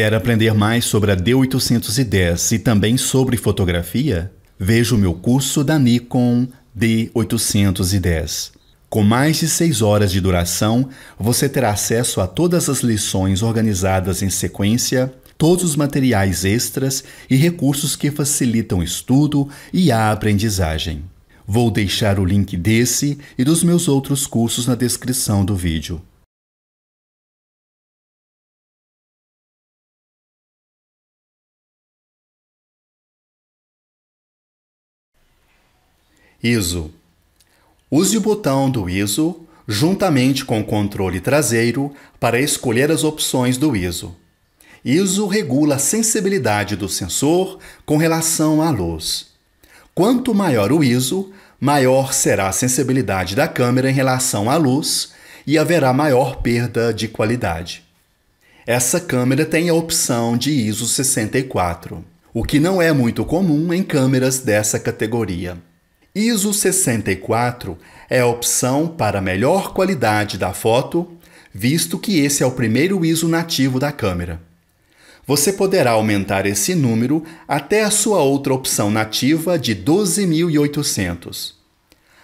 Quer aprender mais sobre a D810 e também sobre fotografia? Veja o meu curso da Nikon D810. Com mais de 6 horas de duração, você terá acesso a todas as lições organizadas em sequência, todos os materiais extras e recursos que facilitam o estudo e a aprendizagem. Vou deixar o link desse e dos meus outros cursos na descrição do vídeo. ISO. Use o botão do ISO juntamente com o controle traseiro para escolher as opções do ISO. ISO regula a sensibilidade do sensor com relação à luz. Quanto maior o ISO, maior será a sensibilidade da câmera em relação à luz e haverá maior perda de qualidade. Essa câmera tem a opção de ISO 64, o que não é muito comum em câmeras dessa categoria. ISO 64 é a opção para melhor qualidade da foto, visto que esse é o primeiro ISO nativo da câmera. Você poderá aumentar esse número até a sua outra opção nativa de 12800.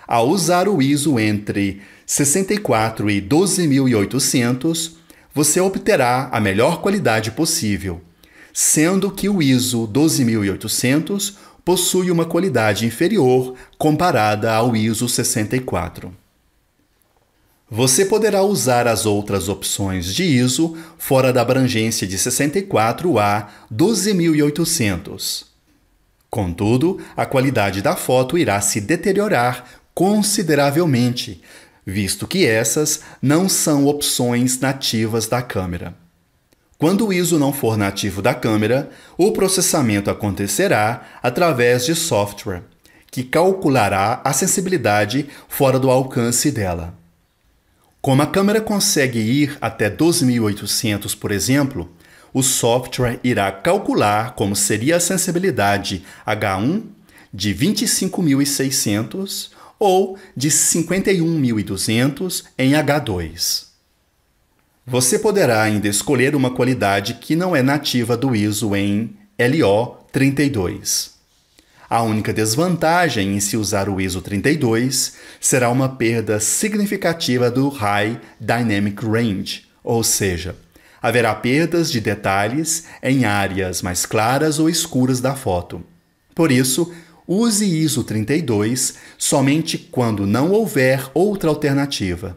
Ao usar o ISO entre 64 e 12800, você obterá a melhor qualidade possível, sendo que o ISO 12800 possui uma qualidade inferior comparada ao ISO 64. Você poderá usar as outras opções de ISO fora da abrangência de 64 a 12800. Contudo, a qualidade da foto irá se deteriorar consideravelmente, visto que essas não são opções nativas da câmera. Quando o ISO não for nativo da câmera, o processamento acontecerá através de software, que calculará a sensibilidade fora do alcance dela. Como a câmera consegue ir até 2800, por exemplo, o software irá calcular como seria a sensibilidade H1 de 25600 ou de 51200 em H2. Você poderá ainda escolher uma qualidade que não é nativa do ISO em LO32. A única desvantagem em se usar o ISO 32 será uma perda significativa do High Dynamic Range, ou seja, haverá perdas de detalhes em áreas mais claras ou escuras da foto. Por isso, use ISO 32 somente quando não houver outra alternativa.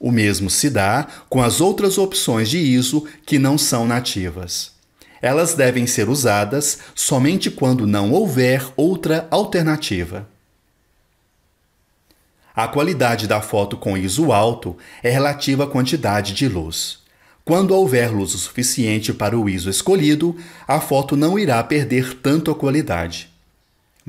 O mesmo se dá com as outras opções de ISO que não são nativas. Elas devem ser usadas somente quando não houver outra alternativa. A qualidade da foto com ISO alto é relativa à quantidade de luz. Quando houver luz o suficiente para o ISO escolhido, a foto não irá perder tanto a qualidade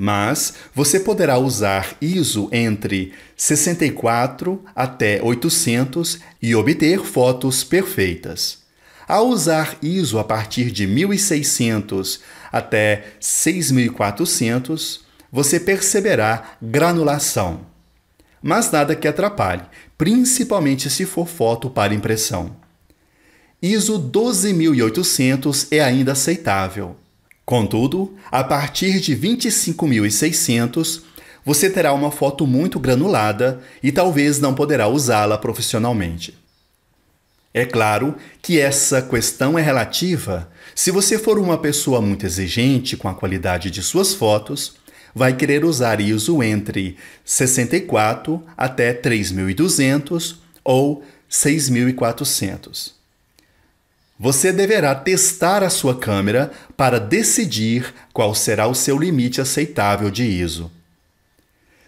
mas você poderá usar ISO entre 64 até 800 e obter fotos perfeitas. Ao usar ISO a partir de 1600 até 6400, você perceberá granulação. Mas nada que atrapalhe, principalmente se for foto para impressão. ISO 12800 é ainda aceitável. Contudo, a partir de 25.600, você terá uma foto muito granulada e talvez não poderá usá-la profissionalmente. É claro que essa questão é relativa. Se você for uma pessoa muito exigente com a qualidade de suas fotos, vai querer usar ISO entre 64 até 3200 ou 6400. Você deverá testar a sua câmera para decidir qual será o seu limite aceitável de ISO.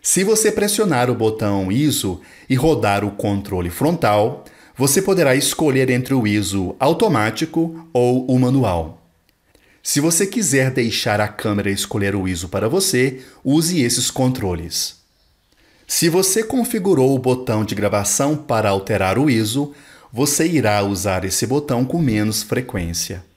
Se você pressionar o botão ISO e rodar o controle frontal, você poderá escolher entre o ISO automático ou o manual. Se você quiser deixar a câmera escolher o ISO para você, use esses controles. Se você configurou o botão de gravação para alterar o ISO, você irá usar esse botão com menos frequência.